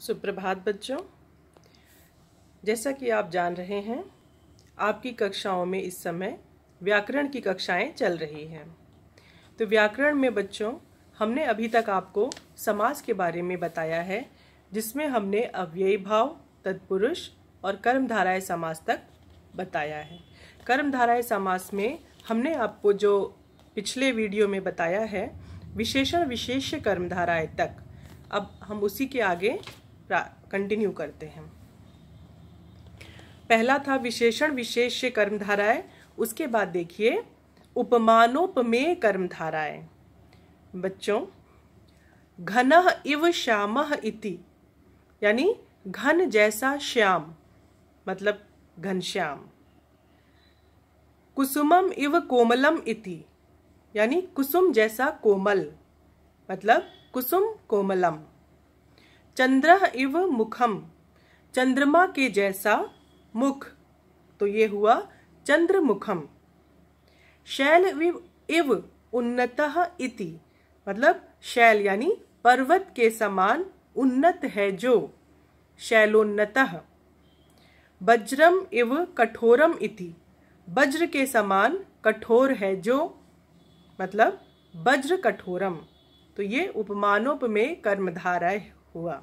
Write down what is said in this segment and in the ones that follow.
सुप्रभात बच्चों जैसा कि आप जान रहे हैं आपकी कक्षाओं में इस समय व्याकरण की कक्षाएं चल रही हैं तो व्याकरण में बच्चों हमने अभी तक आपको समास के बारे में बताया है जिसमें हमने अव्ययी भाव तत्पुरुष और कर्मधाराएं समास तक बताया है कर्मधाराएं समास में हमने आपको जो पिछले वीडियो में बताया है विशेषण विशेष कर्मधाराएं तक अब हम उसी के आगे कंटिन्यू करते हैं पहला था विशेषण विशेष कर्मधाराएं उसके बाद देखिए उपमानोपमेय कर्मधाराएं बच्चों घन इव श्याम इति यानी घन जैसा श्याम मतलब घनश्याम कुसुमम इव कोमलम इति यानी कुसुम जैसा कोमल मतलब कुसुम कोमलम चंद्र इव मुखम चंद्रमा के जैसा मुख तो ये हुआ चंद्र मुखम शैल इव उन्नत इति मतलब शैल यानी पर्वत के समान उन्नत है जो शैलोन्नत वज्रम इव कठोरम इति वज्र के समान कठोर है जो मतलब वज्र कठोरम तो ये उपमानोप में है हुआ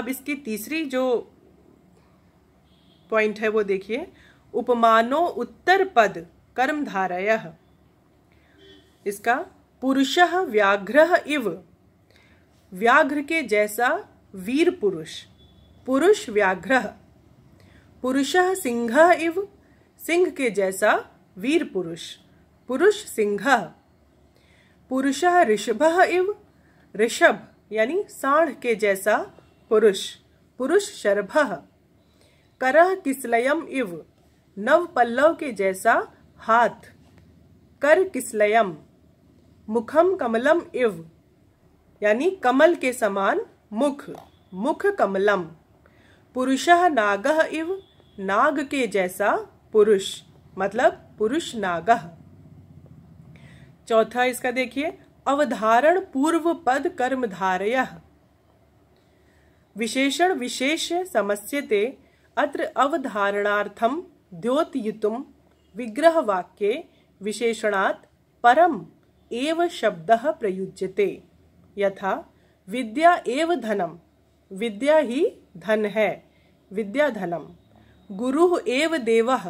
अब इसकी तीसरी जो पॉइंट है वो देखिए उपमानो उत्तर पद कर्मधारय इसका पुरुष व्याघ्र इव व्याघ्र के जैसा वीर पुरुष पुरुष व्याघ्र पुरुष सिंह इव सिंह के जैसा वीर पुरुष पुरुष सिंह पुरुष ऋषभ इव ऋषभ यानी साढ़ के जैसा पुरुष पुरुष शर्भ करह किसलयम इव नव पल्लव के जैसा हाथ कर किसलयम मुखम कमलम इव यानी कमल के समान मुख मुख कमलम पुरुष नाग इव नाग के जैसा पुरुष मतलब पुरुष नाग चौथा इसका देखिए अवधारण पूर्व पद कर्मधारय विशेषण विशेष समस्यते अत्र अवधारणार्थम द्योतयितुम विग्रहवाक्ये विशेषणात् परम एव शब्दः प्रयुज्यते यथा विद्या एव धनम विद्या ही धन है विद्या धनम गुरु एव देवः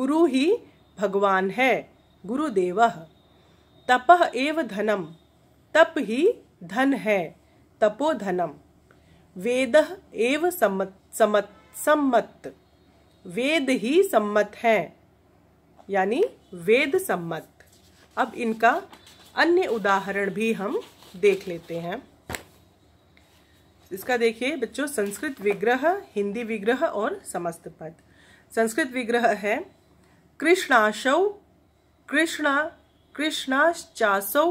गुरु ही भगवान है गुरुदेवः तप एव धनम तप ही धन है धनम वेद एव सम्मत सम्मत सम्मत वेद ही सम्मत है यानी वेद सम्मत अब इनका अन्य उदाहरण भी हम देख लेते हैं इसका देखिए बच्चों संस्कृत विग्रह हिंदी विग्रह और समस्त पद संस्कृत विग्रह है कृष्णाशव कृष्णा कृष्णाश्चासौ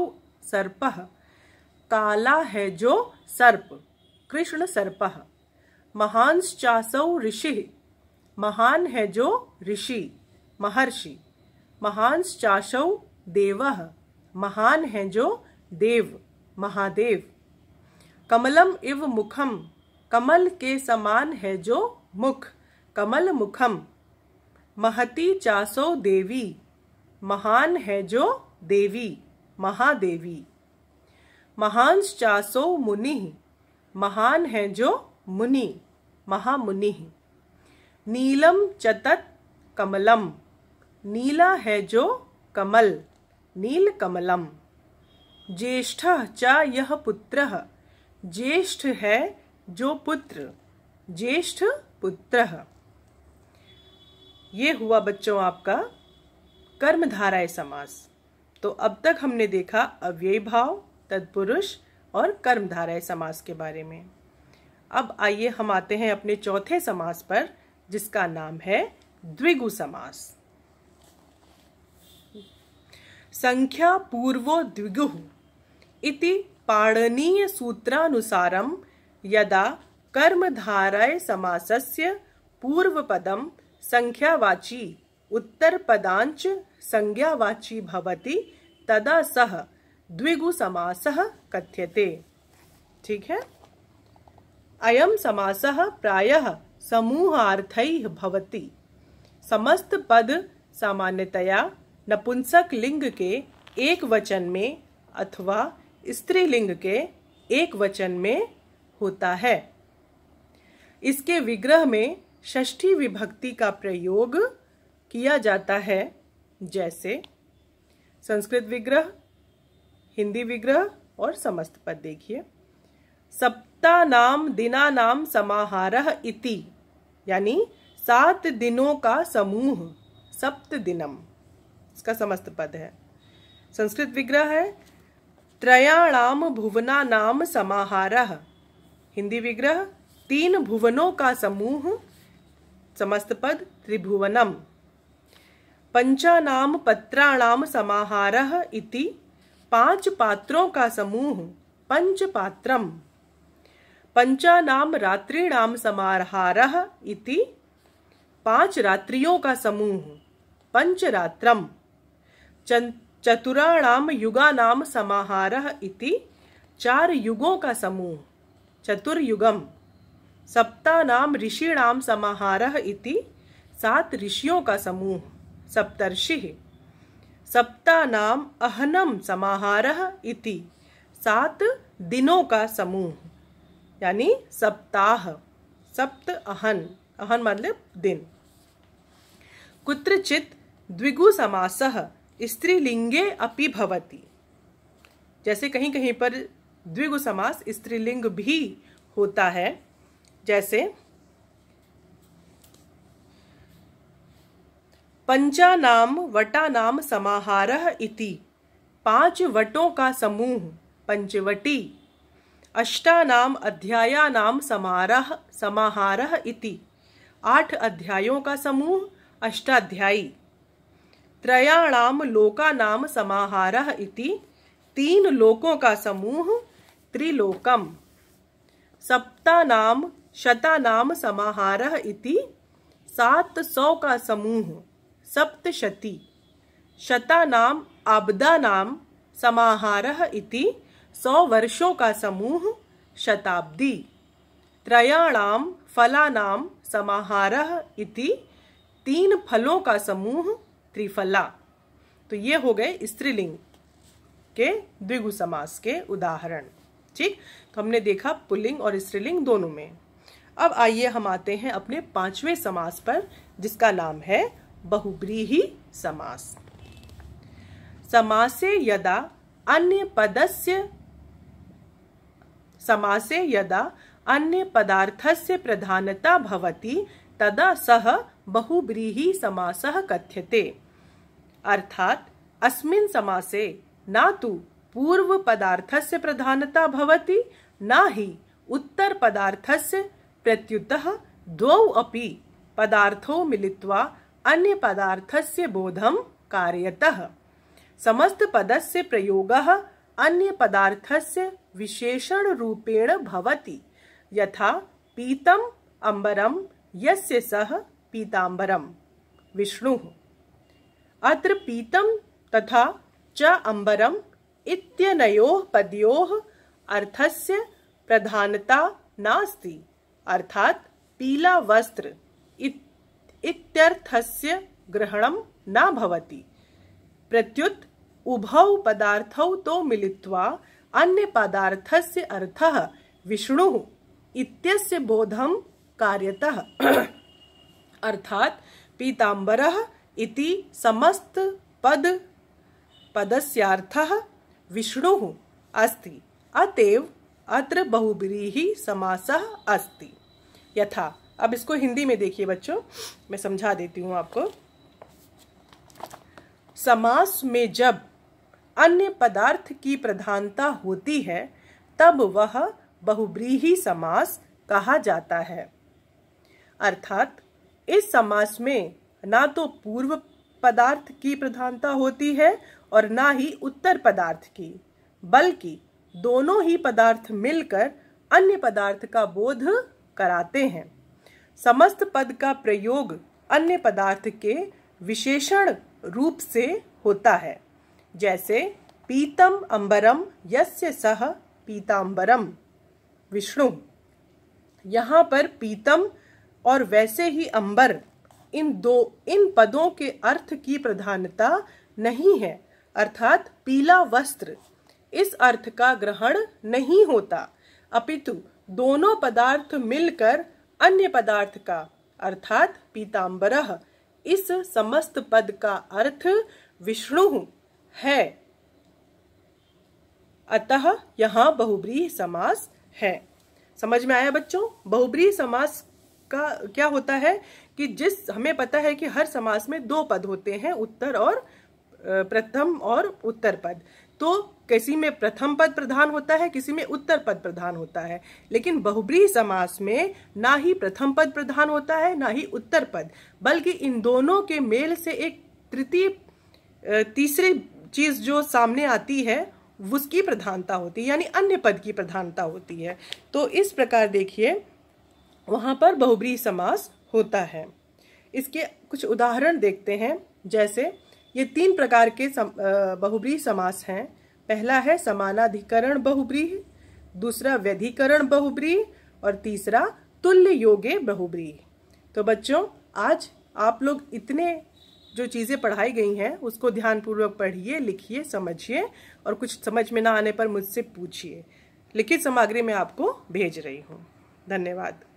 सर्प काला है जो सर्प कृष्ण सर्प महांश्चासौ ऋषि महान है जो ऋषि महर्षि महांश्चासौ देव महान है जो देव महादेव कमलम इव मुखम कमल के समान है जो मुख कमल मुखम महती चासो देवी महान है जो देवी महादेवी महांश चासो मुनि महान है जो मुनि महामुनि नीलम चतत कमलम नीला है जो कमल नील कमलम ज्येष्ठ च यह पुत्र ज्येष्ठ है जो पुत्र ज्येष्ठ पुत्र ये हुआ बच्चों आपका कर्मधाराय समास तो अब तक हमने देखा अव्यय भाव तत्पुरुष और कर्मधारय समास के बारे में अब आइए हम आते हैं अपने चौथे समास पर जिसका नाम है द्विगु समास संख्या पूर्वो द्विगु इति पाणनीय सूत्रानुसारम यदा कर्मधारय समासस्य पूर्वपदम संख्यावाची उत्तर पदांच संज्ञावाची भवति तदा सह द्विगु समासह कथ्यते ठीक है अयम समासह प्रायः समूहार्थैः भवति समस्त पद सामान्यतया नपुंसक लिंग के एक वचन में अथवा स्त्रीलिंग के एक वचन में होता है इसके विग्रह में षष्ठी विभक्ति का प्रयोग किया जाता है जैसे संस्कृत विग्रह हिंदी विग्रह और समस्त पद देखिए सप्ताह नाम दिना नाम समाहारह इति यानी सात दिनों का समूह सप्त दिनम इसका समस्त पद है संस्कृत विग्रह है त्रयाणाम भुवना नाम समाहारह हिंदी विग्रह तीन भुवनों का समूह समस्त पद त्रिभुवनम पंचानाम पत्राणाम समाहारह इति पांच पात्रों का समूह पंच पात्रम पंचानाम रात्रिणाम समाहारह इति पांच रात्रियों का समूह पंचरात्रम चतुराणाम युगानाम समाहारह इति चार युगों का समूह चतुर्युगम सप्तानाम ऋषिणाम समाहारह इति सात ऋषियों का समूह सप्तर्षि सप्तानाम अहनम समाहारह इति सात दिनों का समूह यानी सप्ताह सप्त अहन अहन मतलब दिन कुत्रचित द्विगु समासह स्त्रीलिंगे अपि भवति जैसे कहीं कहीं पर द्विगु समास स्त्रीलिंग भी होता है जैसे पंचानाम वटानाम समाहारह इति पांच वटों का समूह पंचवटी अष्टानाम अध्यायानाम समारह समाहारह इति आठ अध्यायों का समूह अष्टाध्यायी त्रयाणाम लोकानाम समाहारह इति तीन लोकों का समूह त्रिलोकम सप्तानाम शतानाम समाहारह इति सात सौ का समूह सप्तशती शतानाम नाम समाहारह इति सौ वर्षों का समूह शताब्दी त्रयाणाम फलानाम समाहारह इति तीन फलों का समूह त्रिफला तो ये हो गए स्त्रीलिंग के द्विगु समास के उदाहरण ठीक तो हमने देखा पुलिंग और स्त्रीलिंग दोनों में अब आइए हम आते हैं अपने पांचवें समास पर जिसका नाम है बहुव्रीहि समास समासे यदा अन्य पदस्य समासे यदा अन्य पदार्थस्य प्रधानता भवति तदा सह बहुव्रीहि समासः कथ्यते अर्थात अस्मिन् समासे न तु पूर्व पदार्थस्य प्रधानता भवति न हि पदार्थस्य प्रत्युतः द्वौ अपि पदार्थौ मिलित्वा अन्य पदार्थस्य बोधम कार्यतः समस्त पदस्य प्रयोगः अन्य पदार्थस्य विशेषण रूपेण भवति यथा पीतम अंबरम यस्य सह पीतांबरम विष्णु अत्र पीतम तथा च अंबरम इत्यनयोः पदयोः अर्थस्य प्रधानता नास्ति अर्थात पीला वस्त्र इत्य इत्यर्थस्य ग्रहणं न भवति प्रत्युत उभौ पदार्थौ तो मिलित्वा अन्य पदार्थस्य अर्थः विष्णुः इत्यस्य बोधं कार्यतः अर्थात पीताम्बरः इति समस्त पद पदस्यार्थः विष्णुः अस्ति अतएव अत्र बहुब्रीहि समासः अस्ति यथा अब इसको हिंदी में देखिए बच्चों मैं समझा देती हूँ आपको समास में जब अन्य पदार्थ की प्रधानता होती है तब वह बहुब्रीही समास कहा जाता है अर्थात इस समास में ना तो पूर्व पदार्थ की प्रधानता होती है और ना ही उत्तर पदार्थ की बल्कि दोनों ही पदार्थ मिलकर अन्य पदार्थ का बोध कराते हैं समस्त पद का प्रयोग अन्य पदार्थ के विशेषण रूप से होता है जैसे पीतम अंबरम यस्य सह पीतांबरम विष्णु यहाँ पर पीतम और वैसे ही अंबर इन दो इन पदों के अर्थ की प्रधानता नहीं है अर्थात पीला वस्त्र इस अर्थ का ग्रहण नहीं होता अपितु दोनों पदार्थ मिलकर अन्य पदार्थ का अर्थात पीताम्बर इस समस्त पद का अर्थ विष्णु है अतः यहाँ बहुब्री समास है समझ में आया बच्चों बहुब्री समास का क्या होता है कि जिस हमें पता है कि हर समास में दो पद होते हैं उत्तर और प्रथम और उत्तर पद तो किसी में प्रथम पद प्रधान होता है किसी में उत्तर पद प्रधान होता है लेकिन बहुब्री समास में ना ही प्रथम पद प्रधान होता है ना ही उत्तर पद बल्कि इन दोनों के मेल से एक तृतीय तीसरी चीज जो सामने आती है उसकी प्रधानता होती है यानी अन्य पद की प्रधानता होती है तो इस प्रकार देखिए वहाँ पर बहुब्री समास होता है इसके कुछ उदाहरण देखते हैं जैसे ये तीन प्रकार के सम, बहुब्रीह समास हैं पहला है समानाधिकरण बहुब्रीह दूसरा व्यधिकरण बहुब्रीह और तीसरा तुल्य योगे बहुब्रीह तो बच्चों आज आप लोग इतने जो चीज़ें पढ़ाई गई हैं उसको ध्यानपूर्वक पढ़िए लिखिए समझिए और कुछ समझ में ना आने पर मुझसे पूछिए लिखित सामग्री मैं आपको भेज रही हूँ धन्यवाद